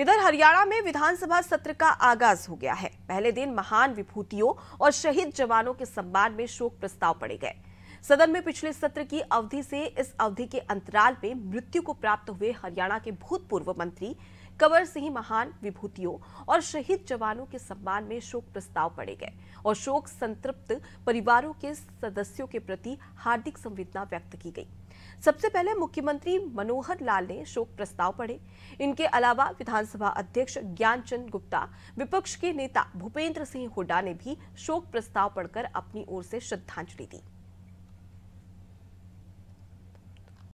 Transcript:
इधर हरियाणा में विधानसभा सत्र का आगाज हो गया है पहले दिन महान विभूतियों और शहीद जवानों के सम्मान में शोक प्रस्ताव पड़े गए सदन में पिछले सत्र की अवधि से इस अवधि के अंतराल में मृत्यु को प्राप्त हुए हरियाणा के भूतपूर्व मंत्री कंवर सिंह महान विभूतियों और शहीद जवानों के सम्मान में शोक प्रस्ताव पड़े गए और शोक संतृप्त परिवारों के सदस्यों के प्रति हार्दिक संवेदना व्यक्त की गई सबसे पहले मुख्यमंत्री मनोहर लाल ने शोक प्रस्ताव पढ़े इनके अलावा विधानसभा अध्यक्ष ज्ञानचंद गुप्ता विपक्ष के नेता भूपेंद्र सिंह हुड्डा ने भी शोक प्रस्ताव पढ़कर अपनी ओर से श्रद्धांजलि दी